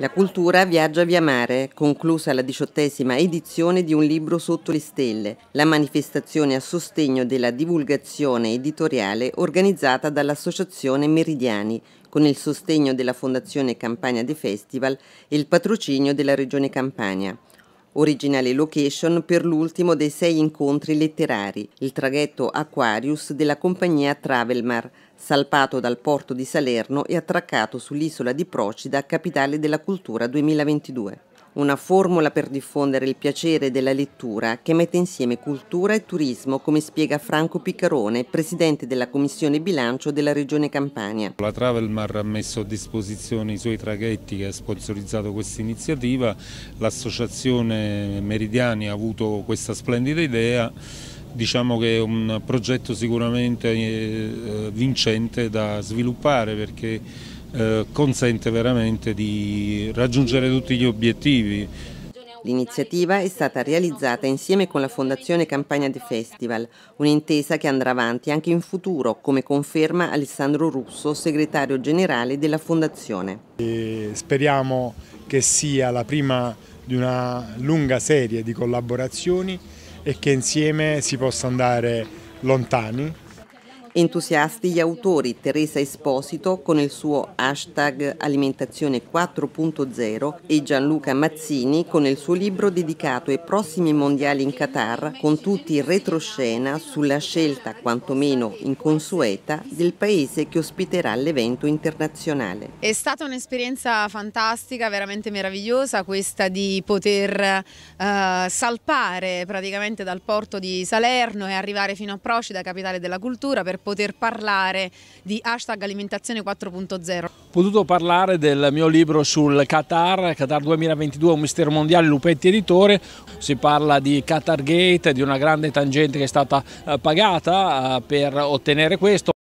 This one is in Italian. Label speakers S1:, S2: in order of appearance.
S1: La cultura viaggia via mare, conclusa la diciottesima edizione di Un libro sotto le stelle, la manifestazione a sostegno della divulgazione editoriale organizzata dall'Associazione Meridiani, con il sostegno della Fondazione Campania De Festival e il patrocinio della Regione Campania originale location per l'ultimo dei sei incontri letterari, il traghetto Aquarius della compagnia Travelmar, salpato dal porto di Salerno e attraccato sull'isola di Procida, capitale della cultura 2022 una formula per diffondere il piacere della lettura che mette insieme cultura e turismo, come spiega Franco Piccarone, presidente della Commissione Bilancio della Regione Campania.
S2: La Travelmar ha messo a disposizione i suoi traghetti che ha sponsorizzato questa iniziativa, l'associazione Meridiani ha avuto questa splendida idea diciamo che è un progetto sicuramente eh, vincente da sviluppare perché eh, consente veramente di raggiungere tutti gli obiettivi.
S1: L'iniziativa è stata realizzata insieme con la Fondazione Campagna di Festival, un'intesa che andrà avanti anche in futuro, come conferma Alessandro Russo, segretario generale della Fondazione.
S2: E speriamo che sia la prima di una lunga serie di collaborazioni e che insieme si possa andare lontani
S1: Entusiasti gli autori Teresa Esposito con il suo hashtag Alimentazione 4.0 e Gianluca Mazzini con il suo libro dedicato ai prossimi mondiali in Qatar con tutti in retroscena sulla scelta quantomeno inconsueta del paese che ospiterà l'evento internazionale.
S3: È stata un'esperienza fantastica, veramente meravigliosa questa di poter eh, salpare praticamente dal porto di Salerno e arrivare fino a Procida, capitale della cultura, per poter parlare di hashtag alimentazione 4.0. Ho potuto parlare del mio libro sul Qatar, Qatar 2022, un mistero mondiale, Lupetti Editore, si parla di Qatar Gate, di una grande tangente che è stata eh, pagata eh, per
S2: ottenere questo.